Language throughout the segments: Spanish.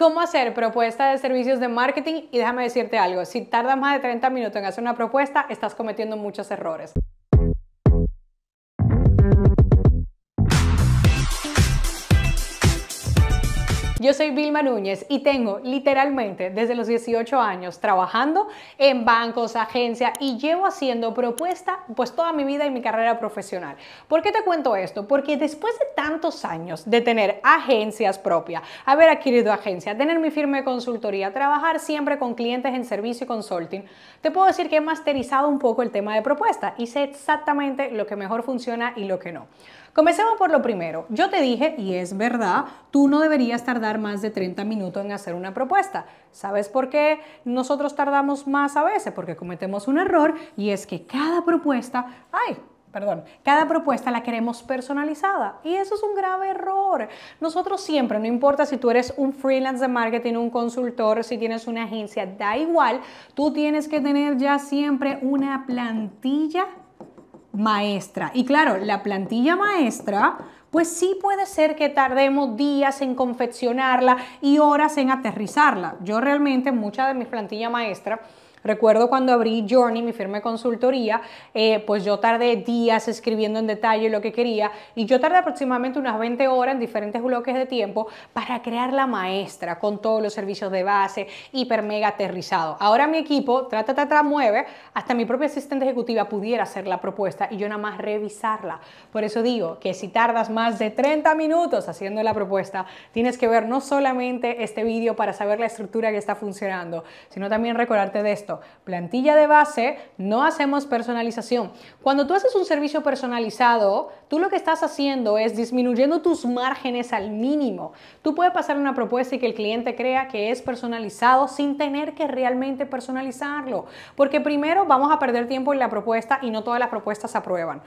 cómo hacer propuesta de servicios de marketing y déjame decirte algo, si tardas más de 30 minutos en hacer una propuesta, estás cometiendo muchos errores. Yo soy Vilma Núñez y tengo literalmente desde los 18 años trabajando en bancos, agencias y llevo haciendo propuesta pues toda mi vida y mi carrera profesional. ¿Por qué te cuento esto? Porque después de tantos años de tener agencias propias, haber adquirido agencia, tener mi firma de consultoría, trabajar siempre con clientes en servicio y consulting, te puedo decir que he masterizado un poco el tema de propuesta y sé exactamente lo que mejor funciona y lo que no. Comencemos por lo primero. Yo te dije, y es verdad, tú no deberías tardar más de 30 minutos en hacer una propuesta. ¿Sabes por qué nosotros tardamos más a veces? Porque cometemos un error y es que cada propuesta, ay, perdón, cada propuesta la queremos personalizada y eso es un grave error. Nosotros siempre, no importa si tú eres un freelance de marketing, un consultor, si tienes una agencia, da igual, tú tienes que tener ya siempre una plantilla maestra. Y claro, la plantilla maestra, pues sí puede ser que tardemos días en confeccionarla y horas en aterrizarla. Yo realmente muchas de mis plantillas maestras Recuerdo cuando abrí Journey, mi firma de consultoría, eh, pues yo tardé días escribiendo en detalle lo que quería y yo tardé aproximadamente unas 20 horas en diferentes bloques de tiempo para crear la maestra con todos los servicios de base, hiper mega aterrizado. Ahora mi equipo, trata, trata, mueve, hasta mi propia asistente ejecutiva pudiera hacer la propuesta y yo nada más revisarla. Por eso digo que si tardas más de 30 minutos haciendo la propuesta, tienes que ver no solamente este vídeo para saber la estructura que está funcionando, sino también recordarte de esto plantilla de base, no hacemos personalización. Cuando tú haces un servicio personalizado, tú lo que estás haciendo es disminuyendo tus márgenes al mínimo. Tú puedes pasar una propuesta y que el cliente crea que es personalizado sin tener que realmente personalizarlo, porque primero vamos a perder tiempo en la propuesta y no todas las propuestas se aprueban.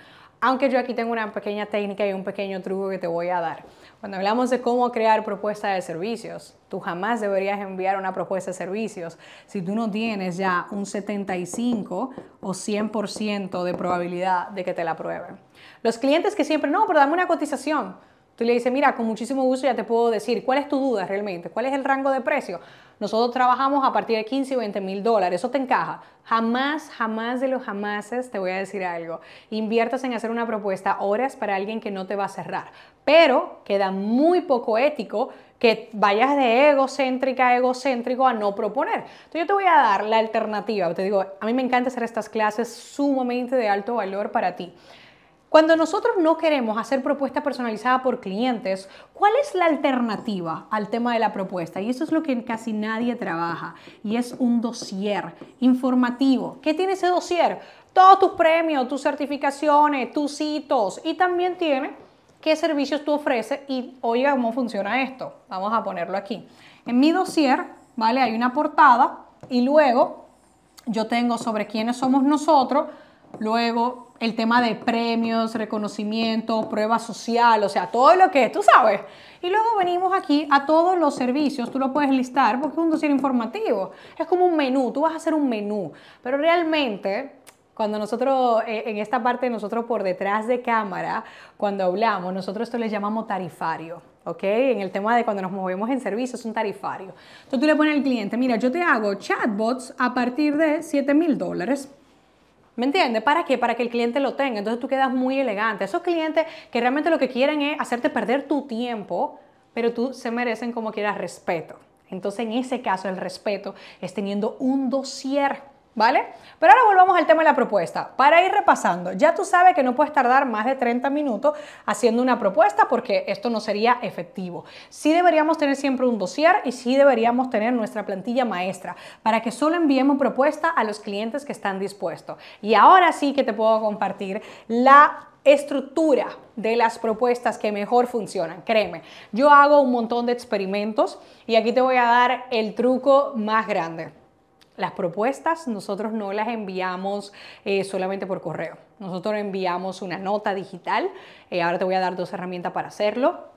Aunque yo aquí tengo una pequeña técnica y un pequeño truco que te voy a dar. Cuando hablamos de cómo crear propuestas de servicios, tú jamás deberías enviar una propuesta de servicios si tú no tienes ya un 75 o 100% de probabilidad de que te la aprueben. Los clientes que siempre, no, pero dame una cotización. Tú le dices, mira, con muchísimo gusto ya te puedo decir cuál es tu duda realmente, cuál es el rango de precio. Nosotros trabajamos a partir de 15 o 20 mil dólares. ¿Eso te encaja? Jamás, jamás de los jamases te voy a decir algo. Inviertas en hacer una propuesta horas para alguien que no te va a cerrar. Pero queda muy poco ético que vayas de egocéntrica a egocéntrico a no proponer. Entonces yo te voy a dar la alternativa. Te digo, a mí me encanta hacer estas clases sumamente de alto valor para ti. Cuando nosotros no queremos hacer propuestas personalizadas por clientes, ¿cuál es la alternativa al tema de la propuesta? Y eso es lo que casi nadie trabaja, y es un dossier informativo. ¿Qué tiene ese dossier? Todos tus premios, tus certificaciones, tus hitos, y también tiene qué servicios tú ofreces y, oiga, ¿cómo funciona esto? Vamos a ponerlo aquí. En mi dossier, ¿vale? Hay una portada y luego yo tengo sobre quiénes somos nosotros, luego el tema de premios, reconocimiento, prueba social, o sea, todo lo que es, tú sabes. Y luego venimos aquí a todos los servicios, tú lo puedes listar porque es un dossier informativo, es como un menú, tú vas a hacer un menú, pero realmente cuando nosotros, eh, en esta parte nosotros por detrás de cámara, cuando hablamos, nosotros esto le llamamos tarifario, ¿ok? En el tema de cuando nos movemos en servicios, es un tarifario. Entonces tú le pones al cliente, mira, yo te hago chatbots a partir de 7 mil dólares. ¿Me entiendes? ¿Para qué? Para que el cliente lo tenga. Entonces tú quedas muy elegante. Esos clientes que realmente lo que quieren es hacerte perder tu tiempo, pero tú se merecen como quieras respeto. Entonces en ese caso el respeto es teniendo un dossier ¿Vale? Pero ahora volvamos al tema de la propuesta. Para ir repasando, ya tú sabes que no puedes tardar más de 30 minutos haciendo una propuesta porque esto no sería efectivo. Sí deberíamos tener siempre un dossier y sí deberíamos tener nuestra plantilla maestra para que solo enviemos propuesta a los clientes que están dispuestos. Y ahora sí que te puedo compartir la estructura de las propuestas que mejor funcionan. Créeme, yo hago un montón de experimentos y aquí te voy a dar el truco más grande. Las propuestas nosotros no las enviamos eh, solamente por correo. Nosotros enviamos una nota digital. Eh, ahora te voy a dar dos herramientas para hacerlo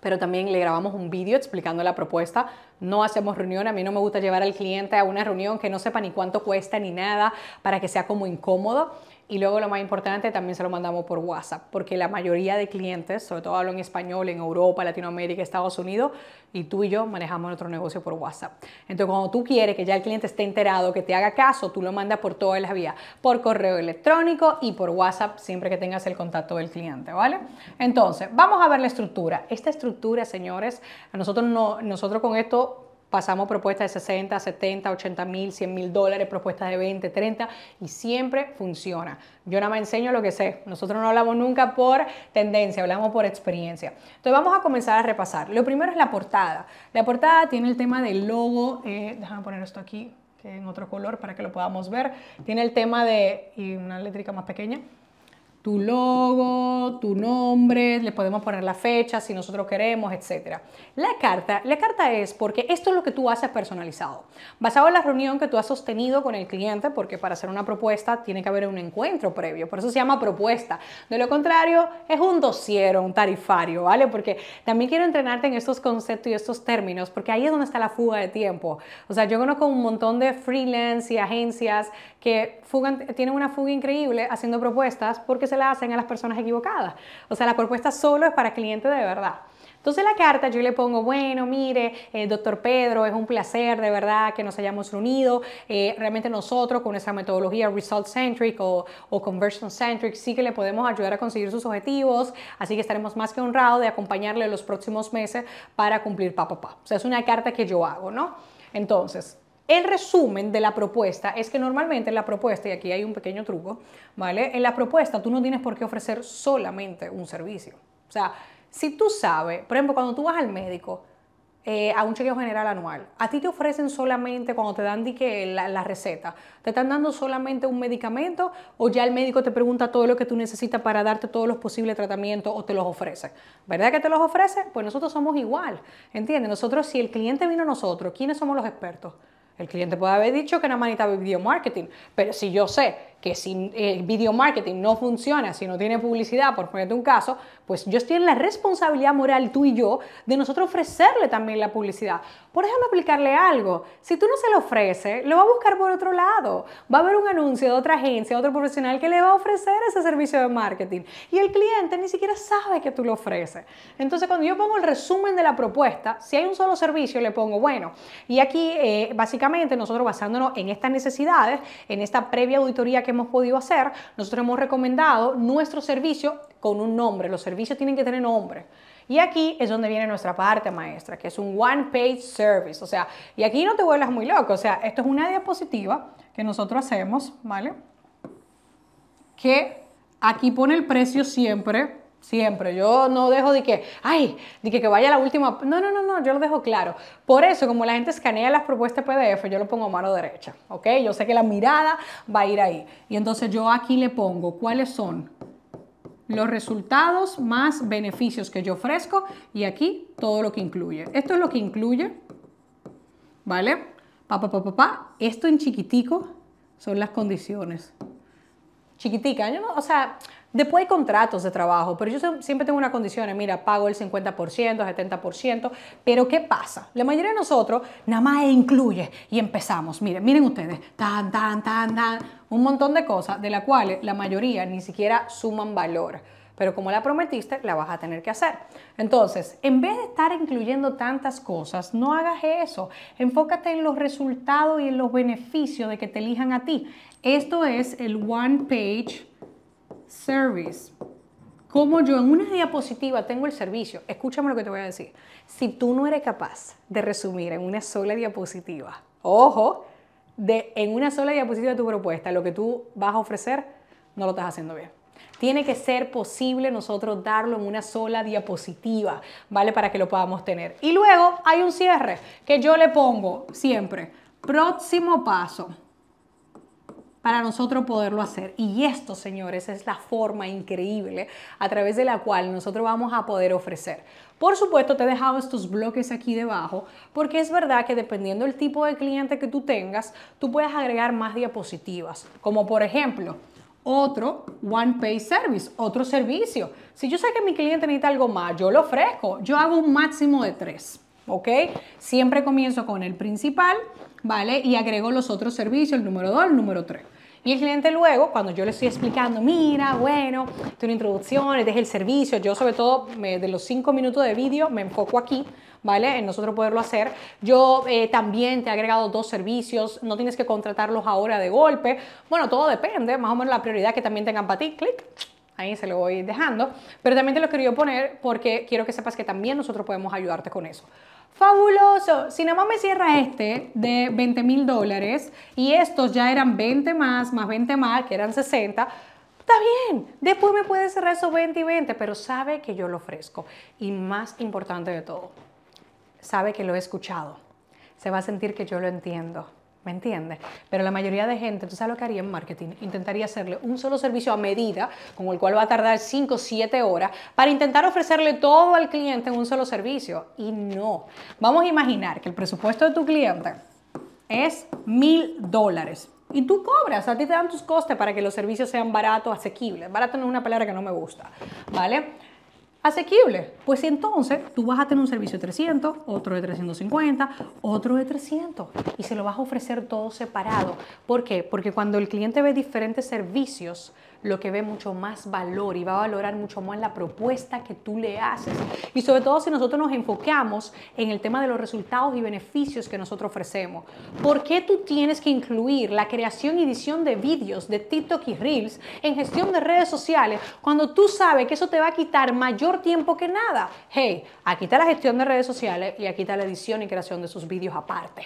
pero también le grabamos un vídeo explicando la propuesta. No hacemos reunión, a mí no me gusta llevar al cliente a una reunión que no sepa ni cuánto cuesta ni nada para que sea como incómodo. Y luego lo más importante, también se lo mandamos por WhatsApp, porque la mayoría de clientes, sobre todo hablo en español, en Europa, Latinoamérica, Estados Unidos, y tú y yo manejamos nuestro negocio por WhatsApp. Entonces, cuando tú quieres que ya el cliente esté enterado, que te haga caso, tú lo mandas por todas las vías, por correo electrónico y por WhatsApp, siempre que tengas el contacto del cliente, ¿vale? Entonces, vamos a ver la estructura. Esta estructura, señores, nosotros, no, nosotros con esto Pasamos propuestas de 60, 70, 80 mil, 100 mil dólares, propuestas de 20, 30 y siempre funciona. Yo nada más enseño lo que sé. Nosotros no hablamos nunca por tendencia, hablamos por experiencia. Entonces vamos a comenzar a repasar. Lo primero es la portada. La portada tiene el tema del logo. Eh, déjame poner esto aquí en otro color para que lo podamos ver. Tiene el tema de y una eléctrica más pequeña tu logo, tu nombre, le podemos poner la fecha si nosotros queremos, etc. La carta, la carta es porque esto es lo que tú haces personalizado. Basado en la reunión que tú has sostenido con el cliente, porque para hacer una propuesta tiene que haber un encuentro previo, por eso se llama propuesta. De lo contrario, es un o un tarifario, ¿vale? Porque también quiero entrenarte en estos conceptos y estos términos, porque ahí es donde está la fuga de tiempo. O sea, yo conozco un montón de freelance y agencias que fugan, tienen una fuga increíble haciendo propuestas porque se la hacen a las personas equivocadas. O sea, la propuesta solo es para clientes de verdad. Entonces la carta yo le pongo, bueno, mire, eh, doctor Pedro, es un placer de verdad que nos hayamos reunido. Eh, realmente nosotros con esa metodología result centric o, conversion centric sí que le podemos ayudar a conseguir sus objetivos, así que estaremos más que honrados de acompañarle los próximos meses para cumplir papá. papá. O sea, es una carta que yo hago, ¿no? Entonces, el resumen de la propuesta es que normalmente en la propuesta, y aquí hay un pequeño truco, ¿vale? En la propuesta tú no tienes por qué ofrecer solamente un servicio. O sea, si tú sabes, por ejemplo, cuando tú vas al médico, eh, a un chequeo general anual. A ti te ofrecen solamente, cuando te dan la, la, receta, te están dando solamente un medicamento o ya el médico te pregunta todo lo que tú necesitas para darte todos los posibles tratamientos o te los ofrece. ¿Verdad que te los ofrece? Pues nosotros somos igual, ¿entiendes? Nosotros, si el cliente vino a nosotros, ¿quiénes somos los expertos? El cliente puede haber dicho que no manita de video marketing, pero si yo sé que si el eh, video marketing no funciona, si no tiene publicidad, por ponerte un caso, pues ellos tienen la responsabilidad moral, tú y yo, de nosotros ofrecerle también la publicidad. Por ejemplo, aplicarle algo, si tú no se lo ofreces, lo va a buscar por otro lado. Va a haber un anuncio de otra agencia, otro profesional que le va a ofrecer ese servicio de marketing. Y el cliente ni siquiera sabe que tú lo ofreces. Entonces, cuando yo pongo el resumen de la propuesta, si hay un solo servicio, le pongo, bueno, y aquí eh, básicamente nosotros basándonos en estas necesidades, en esta previa auditoría hemos podido hacer, nosotros hemos recomendado nuestro servicio con un nombre. Los servicios tienen que tener nombre. Y aquí es donde viene nuestra parte maestra, que es un one-page service. O sea, y aquí no te vuelvas muy loco. O sea, esto es una diapositiva que nosotros hacemos, ¿vale? Que aquí pone el precio siempre Siempre, yo no dejo de que, ay, de que, vaya la última. No, no, no, no, yo lo dejo claro. Por eso, como la gente escanea las propuestas PDF, yo lo pongo a mano derecha, ¿ok? Yo sé que la mirada va a ir ahí. Y entonces yo aquí le pongo cuáles son los resultados más beneficios que yo ofrezco y aquí todo lo que incluye. Esto es lo que incluye, ¿vale? Papá, papá, papá. Esto en chiquitico son las condiciones. Chiquitica, ¿no? o sea, Después hay contratos de trabajo, pero yo siempre tengo una condición, mira, pago el 50%, 70%, pero ¿qué pasa? La mayoría de nosotros nada más incluye y empezamos, miren, miren ustedes, tan, tan, tan, tan, un montón de cosas de las cuales la mayoría ni siquiera suman valor pero como la prometiste, la vas a tener que hacer. Entonces, en vez de estar incluyendo tantas cosas, no hagas eso. Enfócate en los resultados y en los beneficios de que te elijan a ti. Esto es el One Page service. Como yo en una diapositiva tengo el servicio, escúchame lo que te voy a decir. Si tú no eres capaz de resumir en una sola diapositiva, ojo, de, en una sola diapositiva tu propuesta, lo que tú vas a ofrecer, no lo estás haciendo bien. Tiene que ser posible nosotros darlo en una sola diapositiva, ¿vale? Para que lo podamos tener. Y luego hay un cierre que yo le pongo siempre. Próximo paso para nosotros poderlo hacer. Y esto, señores, es la forma increíble a través de la cual nosotros vamos a poder ofrecer. Por supuesto, te he dejado estos bloques aquí debajo, porque es verdad que dependiendo del tipo de cliente que tú tengas, tú puedes agregar más diapositivas, como por ejemplo, otro One Pay Service, otro servicio. Si yo sé que mi cliente necesita algo más, yo lo ofrezco. Yo hago un máximo de tres, ¿ok? Siempre comienzo con el principal, ¿vale? Y agrego los otros servicios, el número dos, el número tres. Y el cliente luego, cuando yo le estoy explicando, mira, bueno, introducción, introducciones, deje el servicio, yo sobre todo de los cinco minutos de vídeo me enfoco aquí, ¿vale? En nosotros poderlo hacer. Yo eh, también te he agregado dos servicios, no tienes que contratarlos ahora de golpe. Bueno, todo depende, más o menos la prioridad que también tengan para ti. Clic ahí se lo voy dejando, pero también te lo quería poner porque quiero que sepas que también nosotros podemos ayudarte con eso. Fabuloso, si nada más me cierra este de 20 mil dólares y estos ya eran 20 más, más 20 más, que eran 60, está bien, después me puede cerrar esos 20 y 20, pero sabe que yo lo ofrezco. Y más importante de todo, sabe que lo he escuchado, se va a sentir que yo lo entiendo ¿Me entiendes? Pero la mayoría de gente, tú sabes lo que haría en marketing, intentaría hacerle un solo servicio a medida, con el cual va a tardar 5 o 7 horas, para intentar ofrecerle todo al cliente en un solo servicio. Y no. Vamos a imaginar que el presupuesto de tu cliente es mil dólares. Y tú cobras, a ti te dan tus costes para que los servicios sean baratos, asequibles. Barato no es una palabra que no me gusta, ¿vale? asequible. Pues entonces tú vas a tener un servicio de 300, otro de 350, otro de 300 y se lo vas a ofrecer todo separado. ¿Por qué? Porque cuando el cliente ve diferentes servicios, lo que ve mucho más valor y va a valorar mucho más la propuesta que tú le haces. Y sobre todo si nosotros nos enfocamos en el tema de los resultados y beneficios que nosotros ofrecemos. ¿Por qué tú tienes que incluir la creación y edición de vídeos de TikTok y Reels en gestión de redes sociales cuando tú sabes que eso te va a quitar mayor tiempo que nada? Hey, aquí está la gestión de redes sociales y aquí está la edición y creación de sus vídeos aparte.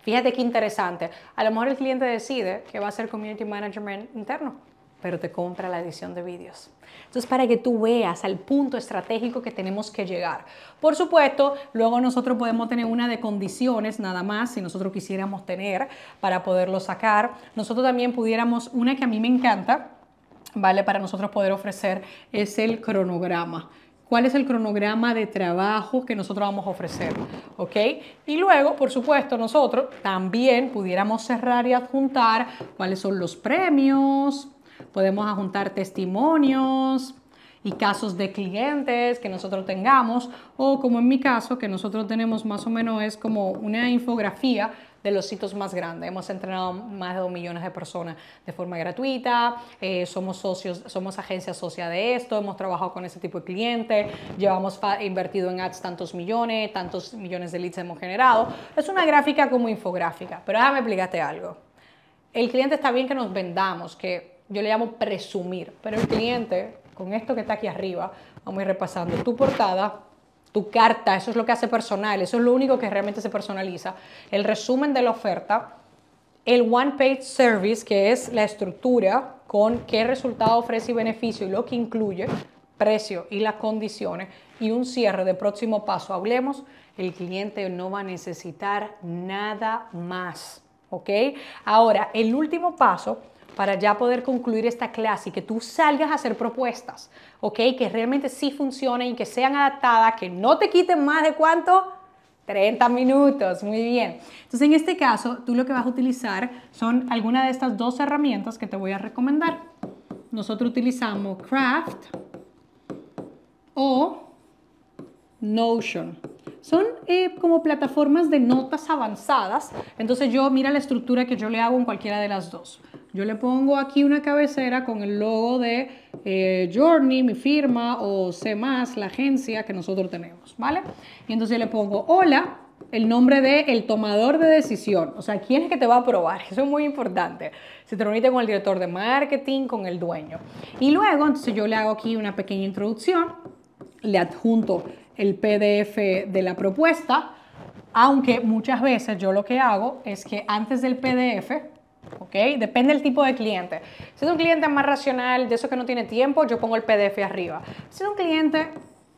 Fíjate qué interesante. A lo mejor el cliente decide que va a ser community management interno pero te compra la edición de vídeos. Entonces, para que tú veas al punto estratégico que tenemos que llegar. Por supuesto, luego nosotros podemos tener una de condiciones nada más, si nosotros quisiéramos tener, para poderlo sacar. Nosotros también pudiéramos, una que a mí me encanta, ¿vale? Para nosotros poder ofrecer, es el cronograma cuál es el cronograma de trabajo que nosotros vamos a ofrecer, ¿ok? Y luego, por supuesto, nosotros también pudiéramos cerrar y adjuntar cuáles son los premios, Podemos juntar testimonios y casos de clientes que nosotros tengamos o como en mi caso que nosotros tenemos más o menos es como una infografía de los sitios más grandes. Hemos entrenado más de dos millones de personas de forma gratuita, eh, somos socios, somos agencia socia de esto, hemos trabajado con ese tipo de clientes, llevamos invertido en ads tantos millones, tantos millones de leads hemos generado. Es una gráfica como infográfica, pero déjame explicarte algo. El cliente está bien que nos vendamos, que yo le llamo presumir, pero el cliente, con esto que está aquí arriba, vamos a ir repasando tu portada, tu carta, eso es lo que hace personal, eso es lo único que realmente se personaliza, el resumen de la oferta, el One Page Service, que es la estructura con qué resultado ofrece y beneficio y lo que incluye, precio y las condiciones, y un cierre de próximo paso. Hablemos, el cliente no va a necesitar nada más. ¿Ok? Ahora, el último paso para ya poder concluir esta clase y que tú salgas a hacer propuestas, ¿ok? Que realmente sí funcionen y que sean adaptadas, que no te quiten más de cuánto. 30 minutos, muy bien. Entonces, en este caso, tú lo que vas a utilizar son alguna de estas dos herramientas que te voy a recomendar. Nosotros utilizamos Craft o Notion. Son eh, como plataformas de notas avanzadas. Entonces yo mira la estructura que yo le hago en cualquiera de las dos. Yo le pongo aquí una cabecera con el logo de eh, Journey, mi firma, o C, la agencia que nosotros tenemos, ¿vale? Y entonces le pongo hola, el nombre de el tomador de decisión, o sea, quién es que te va a aprobar, eso es muy importante. Se te reunite con el director de marketing, con el dueño. Y luego, entonces yo le hago aquí una pequeña introducción, le adjunto el PDF de la propuesta, aunque muchas veces yo lo que hago es que antes del PDF ¿ok? Depende del tipo de cliente. Si es un cliente más racional, de eso que no tiene tiempo, yo pongo el PDF arriba. Si es un cliente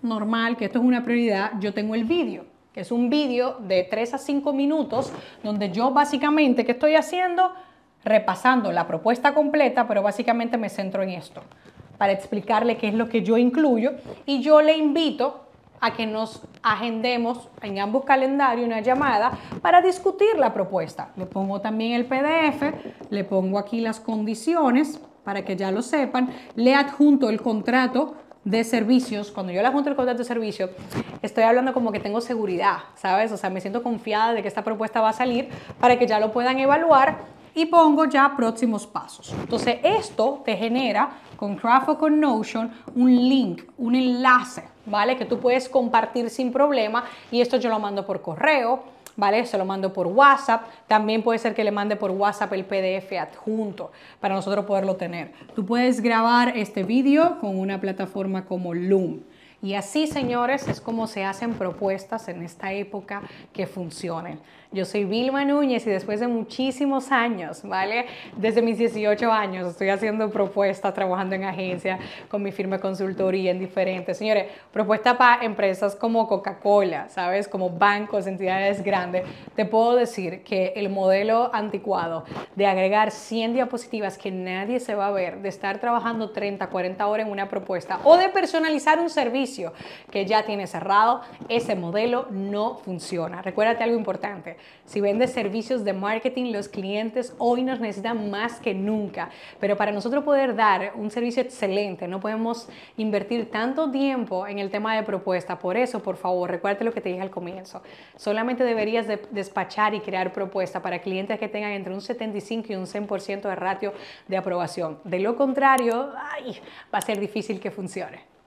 normal, que esto es una prioridad, yo tengo el vídeo, que es un vídeo de 3 a 5 minutos, donde yo básicamente, ¿qué estoy haciendo? Repasando la propuesta completa, pero básicamente me centro en esto, para explicarle qué es lo que yo incluyo y yo le invito a que nos agendemos en ambos calendarios una llamada para discutir la propuesta. Le pongo también el PDF, le pongo aquí las condiciones para que ya lo sepan, le adjunto el contrato de servicios, cuando yo le adjunto el contrato de servicio, estoy hablando como que tengo seguridad, ¿sabes? O sea, me siento confiada de que esta propuesta va a salir para que ya lo puedan evaluar y pongo ya próximos pasos. Entonces esto te genera con Craft o con Notion un link, un enlace, ¿vale? Que tú puedes compartir sin problema y esto yo lo mando por correo, ¿vale? Se lo mando por WhatsApp. También puede ser que le mande por WhatsApp el PDF adjunto para nosotros poderlo tener. Tú puedes grabar este vídeo con una plataforma como Loom. Y así, señores, es como se hacen propuestas en esta época que funcionen. Yo soy Vilma Núñez y después de muchísimos años, ¿vale? Desde mis 18 años estoy haciendo propuestas, trabajando en agencia, con mi firma consultoría en diferentes. Señores, propuesta para empresas como Coca-Cola, ¿sabes? Como bancos, entidades grandes. Te puedo decir que el modelo anticuado de agregar 100 diapositivas que nadie se va a ver, de estar trabajando 30, 40 horas en una propuesta o de personalizar un servicio que ya tiene cerrado, ese modelo no funciona. Recuérdate algo importante. Si vendes servicios de marketing, los clientes hoy nos necesitan más que nunca. Pero para nosotros poder dar un servicio excelente, no podemos invertir tanto tiempo en el tema de propuesta. Por eso, por favor, recuerda lo que te dije al comienzo. Solamente deberías despachar y crear propuesta para clientes que tengan entre un 75 y un 100% de ratio de aprobación. De lo contrario, va a ser difícil que funcione.